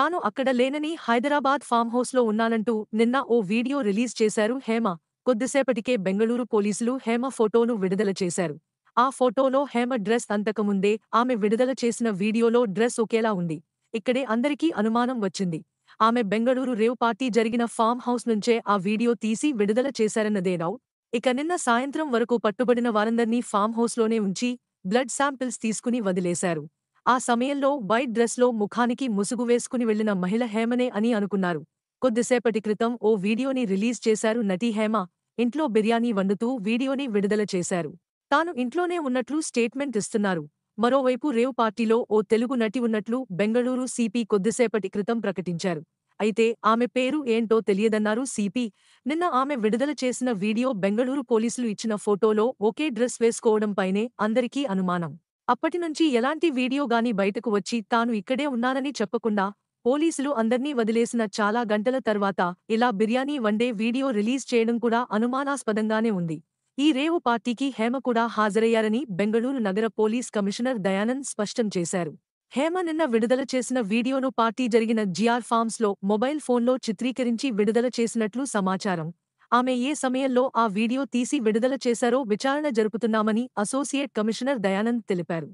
తాను అక్కడ లేనని హైదరాబాద్ ఫామ్ హౌస్లో ఉన్నానంటూ నిన్న ఓ వీడియో రిలీజ్ చేశారు హేమ కొద్దిసేపటికే బెంగళూరు పోలీసులు హేమ ఫోటోను విడుదల చేశారు ఆ ఫోటోలో హేమ డ్రెస్ అంతకముందే ఆమె విడుదల చేసిన వీడియోలో డ్రెస్ ఒకేలా ఉంది ఇక్కడే అందరికీ అనుమానం వచ్చింది ఆమె బెంగళూరు రేవ్ పార్టీ జరిగిన ఫామ్ హౌస్ నుంచే ఆ వీడియో తీసి విడుదల చేశారన్నదేనావు ఇక నిన్న సాయంత్రం వరకు పట్టుబడిన వారందర్నీ ఫామ్ హౌస్లోనే ఉంచి బ్లడ్ శాంపిల్స్ తీసుకుని వదిలేశారు ఆ సమయంలో వైట్ డ్రెస్లో ముఖానికి ముసుగు వేసుకుని వెళ్లిన మహిళ హేమనే అని అనుకున్నారు కొద్దిసేపటి క్రితం ఓ వీడియోని రిలీజ్ చేశారు నటి హేమ ఇంట్లో బిర్యానీ వండుతూ వీడియోని విడుదల చేశారు తాను ఇంట్లోనే ఉన్నట్లు స్టేట్మెంట్ ఇస్తున్నారు మరోవైపు రేవ్ పార్టీలో ఓ తెలుగు నటి ఉన్నట్లు బెంగళూరు సిపి కొద్దిసేపటి క్రితం ప్రకటించారు అయితే ఆమె పేరు ఏంటో తెలియదన్నారు సీపీ నిన్న ఆమె విడుదల చేసిన వీడియో బెంగళూరు పోలీసులు ఇచ్చిన ఫోటోలో ఒకే డ్రెస్ వేసుకోవడంపైనే అందరికీ అనుమానం అప్పటినుంచి ఎలాంటి వీడియో గాని బయటకు వచ్చి తాను ఇక్కడే ఉన్నానని చెప్పకుండా పోలీసులు అందర్నీ వదిలేసిన చాలా గంటల తర్వాత ఇలా బిర్యానీ వండే వీడియో రిలీజ్ చేయడం కూడా అనుమానాస్పదంగానే ఉంది ఈ రేవు పార్టీకి హేమ కూడా హాజరయ్యారని బెంగళూరు నగర పోలీస్ కమిషనర్ దయానంద్ స్పష్టం చేశారు హేమ నిన్న విడుదల చేసిన వీడియోను పార్టీ జరిగిన జిఆర్ ఫామ్స్లో మొబైల్ ఫోన్లో చిత్రీకరించి విడుదల చేసినట్లు సమాచారం ఆమె ఏ సమయంలో ఆ వీడియో తీసి విడుదల చేశారో విచారణ జరుపుతున్నామని అసోసియేట్ కమిషనర్ దయానంద్ తెలిపారు